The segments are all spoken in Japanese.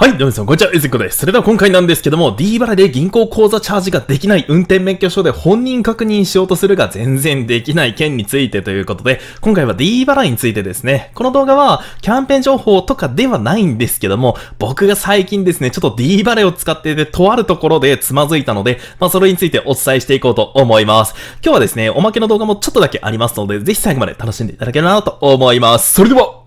はい、どうもさん、こんにちは、ゆずこです。それでは今回なんですけども、D 払いで銀行口座チャージができない運転免許証で本人確認しようとするが全然できない件についてということで、今回は D 払いについてですね、この動画はキャンペーン情報とかではないんですけども、僕が最近ですね、ちょっと D 払いを使ってて、とあるところでつまずいたので、まあそれについてお伝えしていこうと思います。今日はですね、おまけの動画もちょっとだけありますので、ぜひ最後まで楽しんでいただければなと思います。それでは、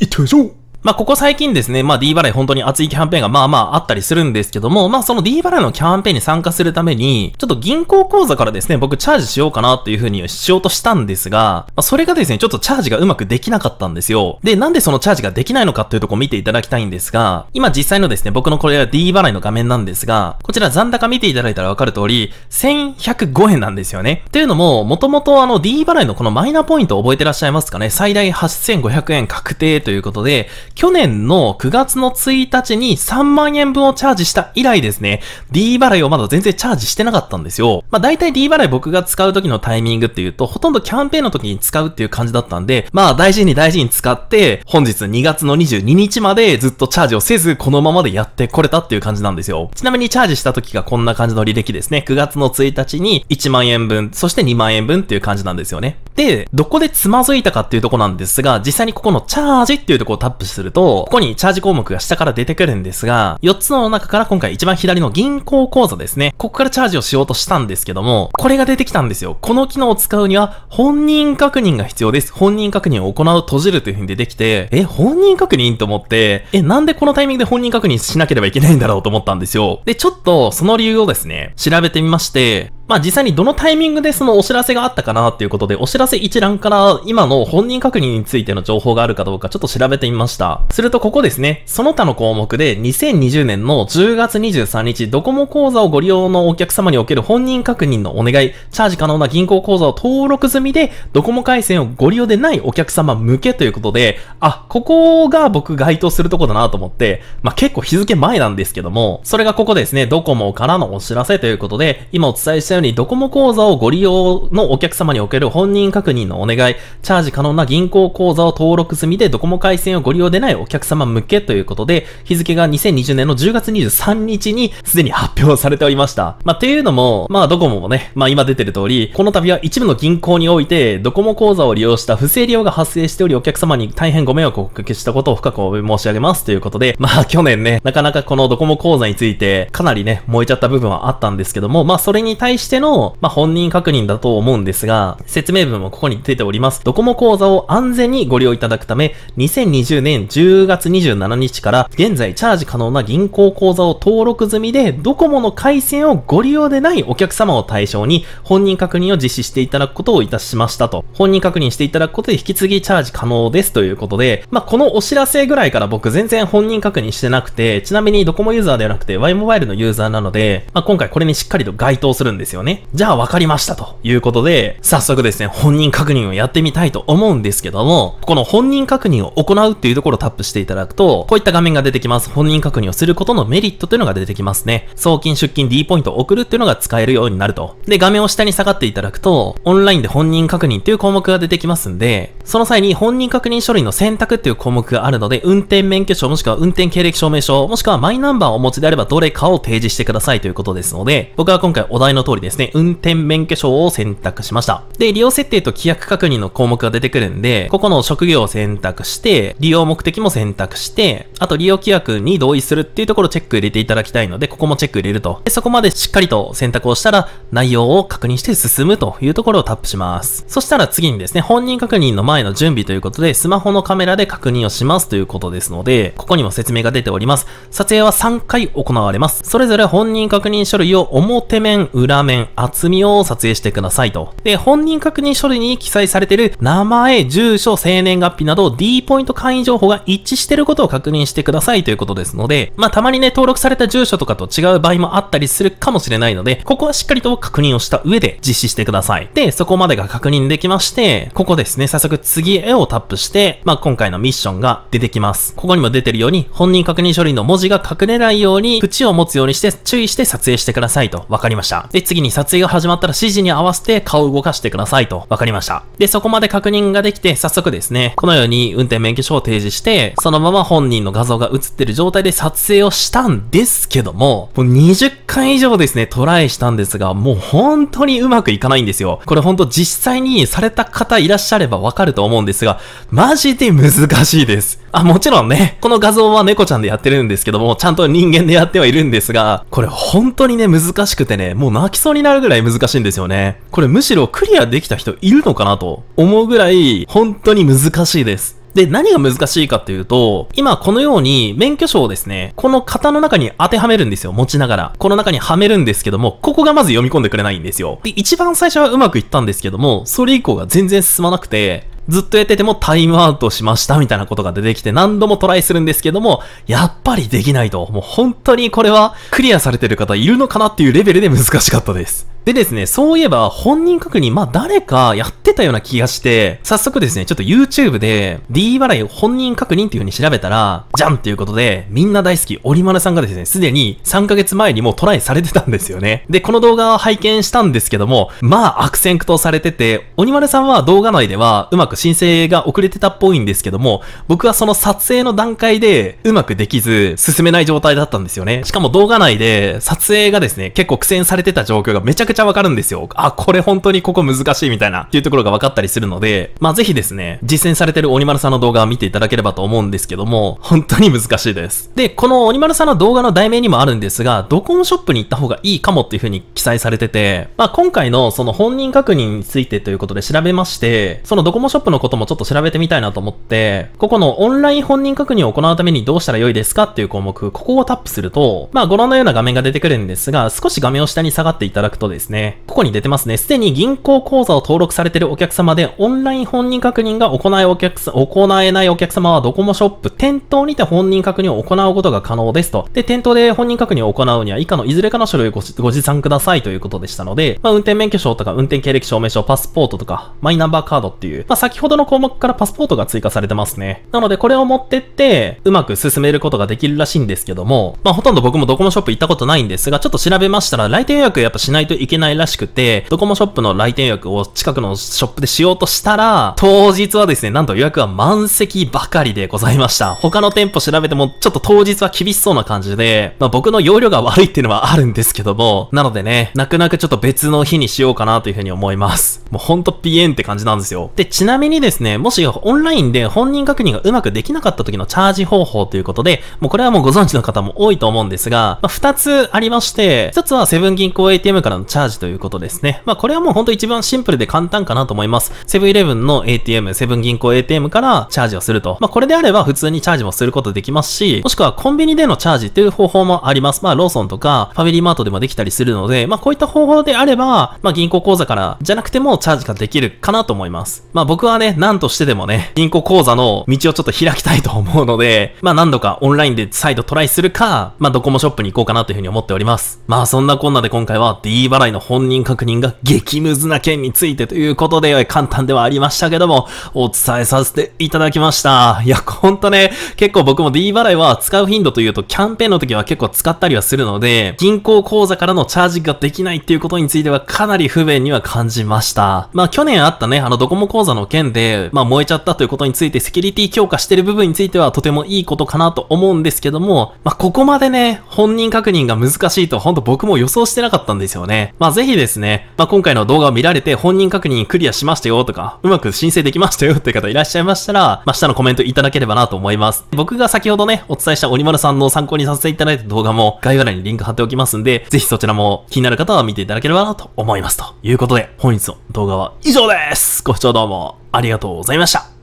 行ってみましょうまあ、ここ最近ですね、まあ、D 払い本当に熱いキャンペーンがまあまああったりするんですけども、まあ、その D 払いのキャンペーンに参加するために、ちょっと銀行口座からですね、僕チャージしようかなというふうにしようとしたんですが、まあ、それがですね、ちょっとチャージがうまくできなかったんですよ。で、なんでそのチャージができないのかというとこ見ていただきたいんですが、今実際のですね、僕のこれは D 払いの画面なんですが、こちら残高見ていただいたらわかる通り、1105円なんですよね。というのも、もともとあの D 払いのこのマイナポイント覚えてらっしゃいますかね、最大8500円確定ということで、去年の9月の1日に3万円分をチャージした以来ですね、D 払いをまだ全然チャージしてなかったんですよ。まあ大体 D 払い僕が使う時のタイミングっていうと、ほとんどキャンペーンの時に使うっていう感じだったんで、まあ大事に大事に使って、本日2月の22日までずっとチャージをせず、このままでやってこれたっていう感じなんですよ。ちなみにチャージした時がこんな感じの履歴ですね。9月の1日に1万円分、そして2万円分っていう感じなんですよね。で、どこでつまずいたかっていうとこなんですが、実際にここのチャージっていうとこをタップすると、ここにチャージ項目が下から出てくるんですが、4つの中から今回一番左の銀行口座ですね。ここからチャージをしようとしたんですけども、これが出てきたんですよ。この機能を使うには、本人確認が必要です。本人確認を行う、閉じるという風に出てきて、え、本人確認と思って、え、なんでこのタイミングで本人確認しなければいけないんだろうと思ったんですよ。で、ちょっと、その理由をですね、調べてみまして、まあ実際にどのタイミングでそのお知らせがあったかなっていうことで、お知らせせ一覧から今の本人確認についての情報があるかどうかちょっと調べてみました。するとここですね、その他の項目で2020年の10月23日、ドコモ口座をご利用のお客様における本人確認のお願い、チャージ可能な銀行口座を登録済みで、ドコモ回線をご利用でないお客様向けということで、あ、ここが僕該当するとこだなと思って、まあ、結構日付前なんですけども、それがここですね、ドコモからのお知らせということで、今お伝えしたようにドコモ口座をご利用のお客様における本人品確認のお願い、チャージ可能な銀行口座を登録済みでドコモ回線をご利用でないお客様向けということで、日付が2020年の10月23日にすでに発表されておりました。まあ、っていうのも、まあ、ドコモもね、まあ、今出てる通り、この度は一部の銀行において、ドコモ口座を利用した不正利用が発生しており、お客様に大変ご迷惑をおかけしたことを深く申し上げますということで、まあ、去年ね、なかなかこのドコモ口座について、かなりね、燃えちゃった部分はあったんですけども、まあ、それに対しての、まあ、本人確認だと思うんですが、説明文ムもここに出ております。ドコモ口座を安全にご利用いただくため、2020年10月27日から現在チャージ可能な銀行口座を登録済みで、ドコモの回線をご利用でないお客様を対象に、本人確認を実施していただくことをいたしましたと。本人確認していただくことで引き継ぎチャージ可能ですということで、まあ、このお知らせぐらいから僕全然本人確認してなくて、ちなみにドコモユーザーではなくて Y モバイルのユーザーなので、まあ、今回これにしっかりと該当するんですよね。じゃあ分かりましたということで、早速ですね、本人確認をやってみたいと思うんですけども、この本人確認を行うっていうところをタップしていただくと、こういった画面が出てきます。本人確認をすることのメリットというのが出てきますね。送金、出金、D ポイントを送るっていうのが使えるようになると。で、画面を下に下がっていただくと、オンラインで本人確認っていう項目が出てきますんで、その際に本人確認書類の選択っていう項目があるので、運転免許証もしくは運転経歴証明書、もしくはマイナンバーをお持ちであればどれかを提示してくださいということですので、僕は今回お題の通りですね、運転免許証を選択しました。で、利用設定と規約確認の項目が出てくるんで、ここの職業を選択して、利用目的も選択して、あと利用規約に同意するっていうところチェック入れていただきたいので、ここもチェック入れると。で、そこまでしっかりと選択をしたら、内容を確認して進むというところをタップします。そしたら次にですね、本人確認の前前の準備ということで、スマホのカメラで確認をしますということですので、ここにも説明が出ております。撮影は3回行われます。それぞれ本人確認書類を表面、裏面、厚みを撮影してくださいと。で、本人確認書類に記載されている名前、住所、生年月日など D ポイント会員情報が一致してることを確認してくださいということですので、まあ、たまにね、登録された住所とかと違う場合もあったりするかもしれないので、ここはしっかりと確認をした上で実施してください。で、そこまでが確認できまして、ここですね、早速次へをタップして、まあ、今回のミッションが出てきます。ここにも出てるように、本人確認書類の文字が隠れないように、口を持つようにして注意して撮影してくださいと。わかりました。で、次に撮影が始まったら指示に合わせて顔を動かしてくださいと。わかりました。で、そこまで確認ができて、早速ですね、このように運転免許証を提示して、そのまま本人の画像が映ってる状態で撮影をしたんですけども、もう20回以上ですね、トライしたんですが、もう本当にうまくいかないんですよ。これほんと実際にされた方いらっしゃればわかると思うんですが、マジで難しいです。あ、もちろんね、この画像は猫ちゃんでやってるんですけども、ちゃんと人間でやってはいるんですが、これ本当にね、難しくてね、もう泣きそうになるぐらい難しいんですよね。これむしろクリアできた人いるのかなと思うぐらい、本当に難しいです。で、何が難しいかっていうと、今このように免許証をですね、この型の中に当てはめるんですよ、持ちながら。この中にはめるんですけども、ここがまず読み込んでくれないんですよ。で、一番最初はうまくいったんですけども、それ以降が全然進まなくて、ずっとやっててもタイムアウトしましたみたいなことが出てきて何度もトライするんですけども、やっぱりできないと。もう本当にこれはクリアされてる方いるのかなっていうレベルで難しかったです。でですね、そういえば本人確認、まあ誰かやってたような気がして、早速ですね、ちょっと YouTube で D 払い本人確認っていう風に調べたら、じゃんっていうことで、みんな大好きオリマルさんがですね、すでに3ヶ月前にもうトライされてたんですよね。で、この動画を拝見したんですけども、まあ悪戦苦闘されてて、オリマルさんは動画内ではうまく申請が遅れてたっぽいんですけども、僕はその撮影の段階でうまくできず、進めない状態だったんですよね。しかも動画内で撮影がですね、結構苦戦されてた状況がめちゃくちゃちゃわかるんですよ。あ、これ本当にここ難しいみたいな、っていうところが分かったりするので、まあぜひですね、実践されてる鬼丸さんの動画を見ていただければと思うんですけども、本当に難しいです。で、この鬼丸さんの動画の題名にもあるんですが、ドコモショップに行った方がいいかもっていう風に記載されてて、まあ今回のその本人確認についてということで調べまして、そのドコモショップのこともちょっと調べてみたいなと思って、ここのオンライン本人確認を行うためにどうしたら良いですかっていう項目、ここをタップすると、まあご覧のような画面が出てくるんですが、少し画面を下に下がっていただくとですですね。ここに出てますね。すでに銀行口座を登録されているお客様で、オンライン本人確認が行えお客さ、行えないお客様はドコモショップ、店頭にて本人確認を行うことが可能ですと。で、店頭で本人確認を行うには以下のいずれかの書類をごご持参くださいということでしたので、まあ、運転免許証とか運転経歴証明書、パスポートとか、マイナンバーカードっていう、まあ、先ほどの項目からパスポートが追加されてますね。なので、これを持ってって、うまく進めることができるらしいんですけども、まあ、ほとんど僕もドコモショップ行ったことないんですが、ちょっと調べましたら、来店予約やっぱしないといいけないらしくて、ドコモショップの来店予約を近くのショップでしようとしたら、当日はですね、なんと予約は満席ばかりでございました。他の店舗調べても、ちょっと当日は厳しそうな感じで、まあ、僕の容量が悪いっていうのはあるんですけども、なのでね、泣く泣くちょっと別の日にしようかなというふうに思います。もうほんとピエンって感じなんですよ。で、ちなみにですね、もしオンラインで本人確認がうまくできなかった時のチャージ方法ということで、もうこれはもうご存知の方も多いと思うんですが、まあ、2つありまして、1つはセブン銀行 ATM からのチャージチャージということですね。まあ、これはもうほんと一番シンプルで簡単かなと思います。セブンイレブンの ATM、セブン銀行 ATM からチャージをすると。まあ、これであれば普通にチャージもすることできますし、もしくはコンビニでのチャージっていう方法もあります。まあ、ローソンとかファミリーマートでもできたりするので、まあ、こういった方法であれば、まあ、銀行口座からじゃなくてもチャージができるかなと思います。まあ、僕はね、なんとしてでもね、銀行口座の道をちょっと開きたいと思うので、まあ、何度かオンラインで再度トライするか、まあ、ドコモショップに行こうかなというふうに思っております。まあ、そんなこんなで今回は D 払いの本人確認が激ムズな件についてということで、簡単ではありましたけども、お伝えさせていただきました。いや、ほんとね、結構僕も D 払いは使う頻度というと、キャンペーンの時は結構使ったりはするので、銀行口座からのチャージができないっていうことについてはかなり不便には感じました。まあ、去年あったね、あの、ドコモ口座の件で、まあ、燃えちゃったということについて、セキュリティ強化してる部分についてはとてもいいことかなと思うんですけども、まあ、ここまでね、本人確認が難しいと、ほんと僕も予想してなかったんですよね。まあぜひですね、まあ今回の動画を見られて本人確認クリアしましたよとか、うまく申請できましたよって方いらっしゃいましたら、まあ下のコメントいただければなと思います。僕が先ほどね、お伝えした鬼丸さんの参考にさせていただいた動画も概要欄にリンク貼っておきますんで、ぜひそちらも気になる方は見ていただければなと思います。ということで、本日の動画は以上ですご視聴どうもありがとうございました。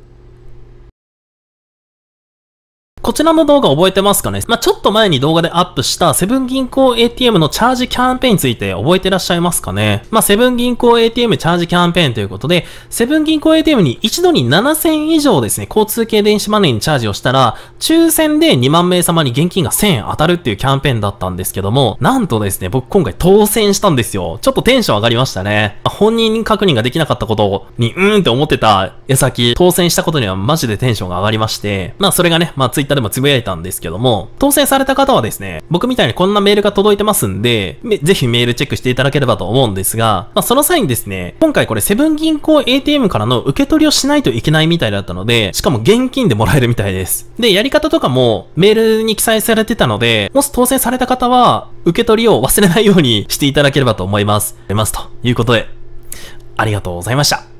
こちらの動画覚えてますかねまあ、ちょっと前に動画でアップしたセブン銀行 ATM のチャージキャンペーンについて覚えてらっしゃいますかねまあ、セブン銀行 ATM チャージキャンペーンということで、セブン銀行 ATM に一度に7000以上ですね、交通系電子マネーにチャージをしたら、抽選で2万名様に現金が1000円当たるっていうキャンペーンだったんですけども、なんとですね、僕今回当選したんですよ。ちょっとテンション上がりましたね。まあ、本人確認ができなかったことに、うーんって思ってた矢先、当選したことにはマジでテンションが上がりまして、まあそれがね、まあでもつぶやいたんですけども、当選された方はですね、僕みたいにこんなメールが届いてますんで、ぜひメールチェックしていただければと思うんですが、まあ、その際にですね、今回これセブン銀行 ATM からの受け取りをしないといけないみたいだったので、しかも現金でもらえるみたいです。で、やり方とかもメールに記載されてたので、もし当選された方は、受け取りを忘れないようにしていただければと思います。ますということで、ありがとうございました。